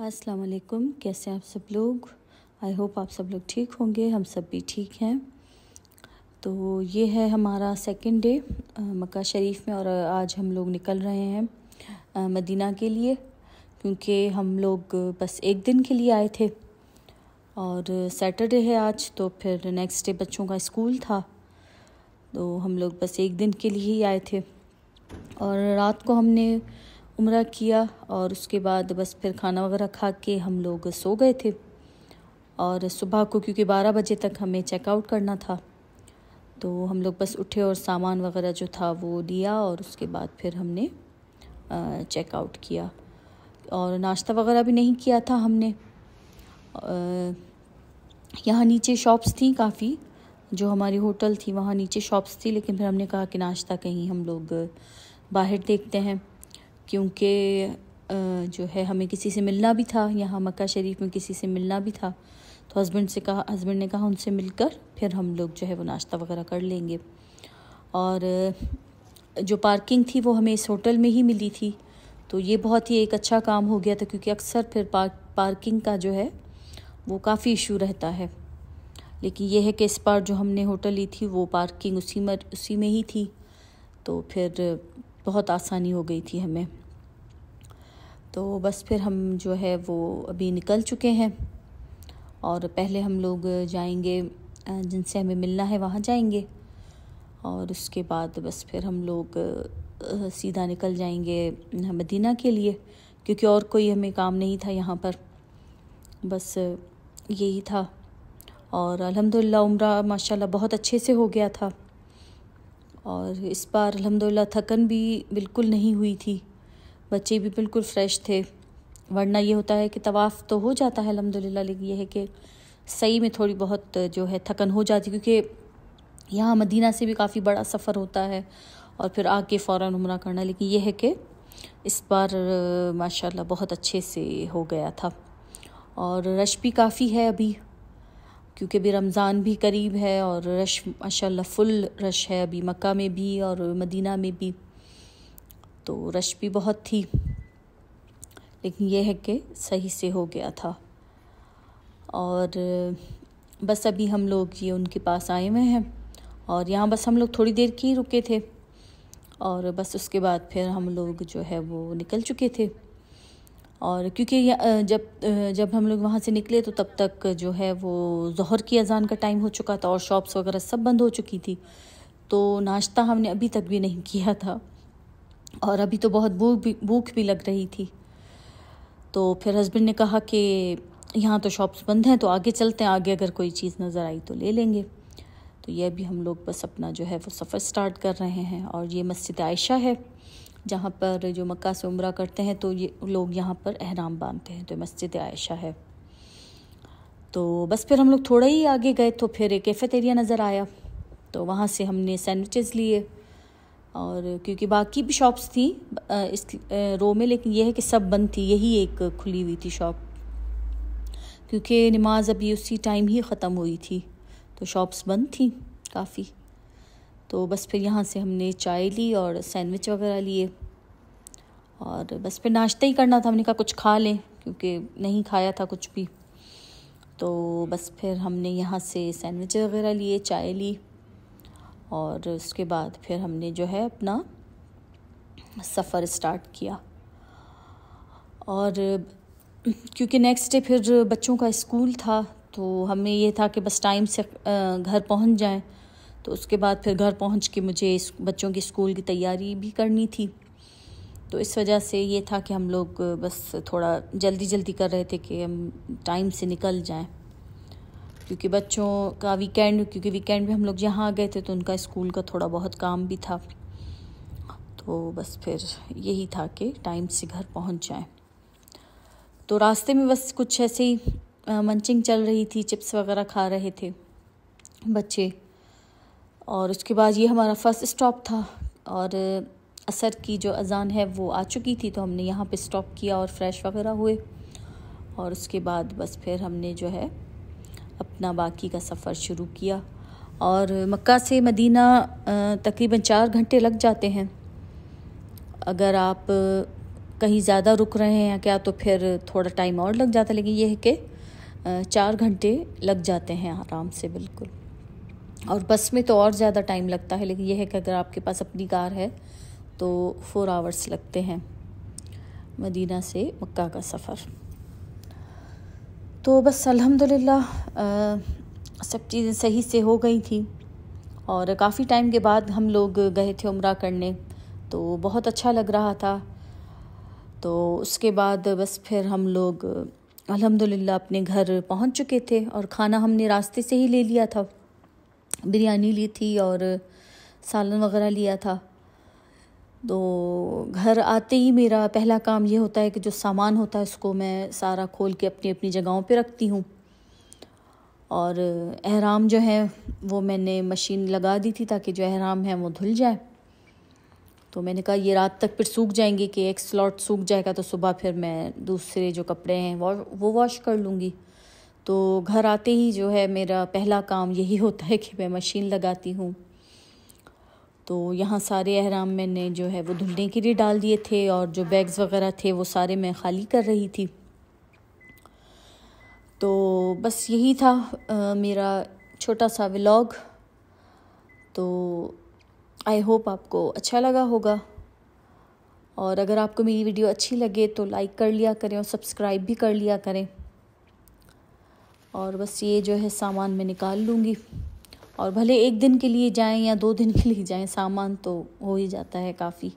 अस्सलाम वालेकुम कैसे हैं आप सब लोग आई होप आप सब लोग ठीक होंगे हम सब भी ठीक हैं तो ये है हमारा सेकेंड डे मक्का शरीफ में और आज हम लोग निकल रहे हैं मदीना के लिए क्योंकि हम लोग बस एक दिन के लिए आए थे और सैटरडे है आज तो फिर नेक्स्ट डे बच्चों का स्कूल था तो हम लोग बस एक दिन के लिए ही आए थे और रात को हमने उम्र किया और उसके बाद बस फिर खाना वगैरह खा के हम लोग सो गए थे और सुबह को क्योंकि बारह बजे तक हमें चेकआउट करना था तो हम लोग बस उठे और सामान वगैरह जो था वो लिया और उसके बाद फिर हमने चेकआउट किया और नाश्ता वगैरह भी नहीं किया था हमने यहाँ नीचे शॉप्स थी काफ़ी जो हमारी होटल थी वहाँ नीचे शॉप्स थी लेकिन फिर हमने कहा कि नाश्ता कहीं हम लोग बाहर देखते हैं क्योंकि जो है हमें किसी से मिलना भी था यहाँ मक्का शरीफ में किसी से मिलना भी था तो हस्बैंड से कहा हस्बैंड ने कहा उनसे मिलकर फिर हम लोग जो है वो नाश्ता वगैरह कर लेंगे और जो पार्किंग थी वो हमें इस होटल में ही मिली थी तो ये बहुत ही एक अच्छा काम हो गया था क्योंकि अक्सर फिर पार्क पार्किंग का जो है वो काफ़ी इशू रहता है लेकिन यह है कि इस बार जो हमने होटल ली थी वो पार्किंग उसी में उसी में ही थी तो फिर बहुत आसानी हो गई थी हमें तो बस फिर हम जो है वो अभी निकल चुके हैं और पहले हम लोग जाएंगे जिनसे हमें मिलना है वहाँ जाएंगे और उसके बाद बस फिर हम लोग सीधा निकल जाएंगे मदीना के लिए क्योंकि और कोई हमें काम नहीं था यहाँ पर बस यही था और अल्हम्दुलिल्लाह उम्र माशाल्लाह बहुत अच्छे से हो गया था और इस बार अल्हम्दुलिल्लाह थकन भी बिल्कुल नहीं हुई थी बच्चे भी बिल्कुल फ्रेश थे वरना ये होता है कि तवाफ़ तो हो जाता है अलहमदिल्ला लेकिन यह है कि सही में थोड़ी बहुत जो है थकन हो जाती क्योंकि यहाँ मदीना से भी काफ़ी बड़ा सफ़र होता है और फिर आके फ़ौर उम्र करना लेकिन यह है कि इस बार माशाल्लाह बहुत अच्छे से हो गया था और रश भी काफ़ी है अभी क्योंकि अभी रमज़ान भी करीब है और रश माशाल्लाह फुल रश है अभी मक्का में भी और मदीना में भी तो रश भी बहुत थी लेकिन यह है कि सही से हो गया था और बस अभी हम लोग ये उनके पास आए हुए हैं और यहाँ बस हम लोग थोड़ी देर की ही रुके थे और बस उसके बाद फिर हम लोग जो है वो निकल चुके थे और क्योंकि जब जब हम लोग वहाँ से निकले तो तब तक जो है वो जहर की अजान का टाइम हो चुका था और शॉप्स वगैरह सब बंद हो चुकी थी तो नाश्ता हमने अभी तक भी नहीं किया था और अभी तो बहुत भूख भी भूख भी लग रही थी तो फिर हस्बैंड ने कहा कि यहाँ तो शॉप्स बंद हैं तो आगे चलते हैं आगे अगर कोई चीज़ नज़र आई तो ले लेंगे तो ये भी हम लोग बस अपना जो है वो सफ़र स्टार्ट कर रहे हैं और ये मस्जिद आयशा है जहाँ पर जो मक्का से उम्र करते हैं तो ये लोग यहाँ पर अहराम बांधते हैं तो मस्जिद आयशा है तो बस फिर हम लोग थोड़ा ही आगे गए तो फिर एक कैफेटेरिया नज़र आया तो वहाँ से हमने सैंडविचेस लिए और क्योंकि बाकी भी शॉप्स थी इस रो में लेकिन यह है कि सब बंद थी यही एक खुली हुई थी शॉप क्योंकि नमाज अभी उसी टाइम ही ख़त्म हुई थी तो शॉप्स बंद थी काफ़ी तो बस फिर यहाँ से हमने चाय ली और सैंडविच वगैरह लिए और बस फिर नाश्ता ही करना था हमने कहा कुछ खा लें क्योंकि नहीं खाया था कुछ भी तो बस फिर हमने यहाँ से सैंडविच वगैरह लिए चाय ली और उसके बाद फिर हमने जो है अपना सफ़र स्टार्ट किया और क्योंकि नेक्स्ट डे फिर बच्चों का स्कूल था तो हमें यह था कि बस टाइम से घर पहुंच जाएं तो उसके बाद फिर घर पहुंच के मुझे बच्चों की स्कूल की तैयारी भी करनी थी तो इस वजह से ये था कि हम लोग बस थोड़ा जल्दी जल्दी कर रहे थे कि हम टाइम से निकल जाएं क्योंकि बच्चों का वीकेंड क्योंकि वीकेंड भी हम लोग यहाँ आ गए थे तो उनका स्कूल का थोड़ा बहुत काम भी था तो बस फिर यही था कि टाइम से घर पहुँच जाएँ तो रास्ते में बस कुछ ऐसे ही मंचिंग चल रही थी चिप्स वगैरह खा रहे थे बच्चे और उसके बाद ये हमारा फर्स्ट स्टॉप था और असर की जो अज़ान है वो आ चुकी थी तो हमने यहाँ पे स्टॉप किया और फ्रेश वगैरह हुए और उसके बाद बस फिर हमने जो है अपना बाकी का सफ़र शुरू किया और मक्का से मदीना तकरीबन चार घंटे लग जाते हैं अगर आप कहीं ज़्यादा रुक रहे हैं क्या तो फिर थोड़ा टाइम और लग जाता है लेकिन यह है कि चार घंटे लग जाते हैं आराम से बिल्कुल और बस में तो और ज़्यादा टाइम लगता है लेकिन यह है कि अगर आपके पास अपनी कार है तो फ़ोर आवर्स लगते हैं मदीना से मक्का का सफ़र तो बस अल्हम्दुलिल्लाह सब चीज़ें सही से हो गई थी और काफ़ी टाइम के बाद हम लोग गए थे उम्र करने तो बहुत अच्छा लग रहा था तो उसके बाद बस फिर हम लोग अल्हम्दुलिल्लाह अपने घर पहुंच चुके थे और खाना हमने रास्ते से ही ले लिया था बिरयानी ली थी और सालन वगैरह लिया था तो घर आते ही मेरा पहला काम ये होता है कि जो सामान होता है उसको मैं सारा खोल के अपनी अपनी जगहों पे रखती हूँ और अहराम जो है वो मैंने मशीन लगा दी थी ताकि जो अहराम है वो धुल जाए तो मैंने कहा ये रात तक फिर सूख जाएंगे कि एक स्लॉट सूख जाएगा तो सुबह फिर मैं दूसरे जो कपड़े हैं वो वो वॉश कर लूँगी तो घर आते ही जो है मेरा पहला काम यही होता है कि मैं मशीन लगाती हूँ तो यहाँ सारे अहराम मैंने जो है वो धुलने के लिए डाल दिए थे और जो बैग्स वगैरह थे वो सारे मैं खाली कर रही थी तो बस यही था आ, मेरा छोटा सा व्लॉग तो आई होप आपको अच्छा लगा होगा और अगर आपको मेरी वीडियो अच्छी लगे तो लाइक कर लिया करें और सब्सक्राइब भी कर लिया करें और बस ये जो है सामान मैं निकाल लूँगी और भले एक दिन के लिए जाएं या दो दिन के लिए जाएं सामान तो हो ही जाता है काफ़ी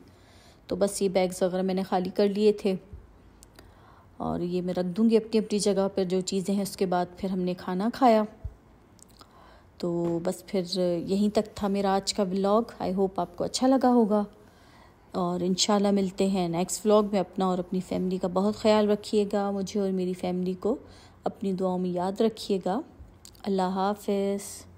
तो बस ये बैग्स वगैरह मैंने खाली कर लिए थे और ये मैं रख दूँगी अपनी अपनी जगह पर जो चीज़ें हैं उसके बाद फिर हमने खाना खाया तो बस फिर यहीं तक था मेरा आज का व्लॉग आई होप आपको अच्छा लगा होगा और इन मिलते हैं नेक्स्ट व्लॉग में अपना और अपनी फ़ैमिली का बहुत ख्याल रखिएगा मुझे और मेरी फ़ैमिली को अपनी दुआओं में याद रखिएगा अल्लाह हाफिज़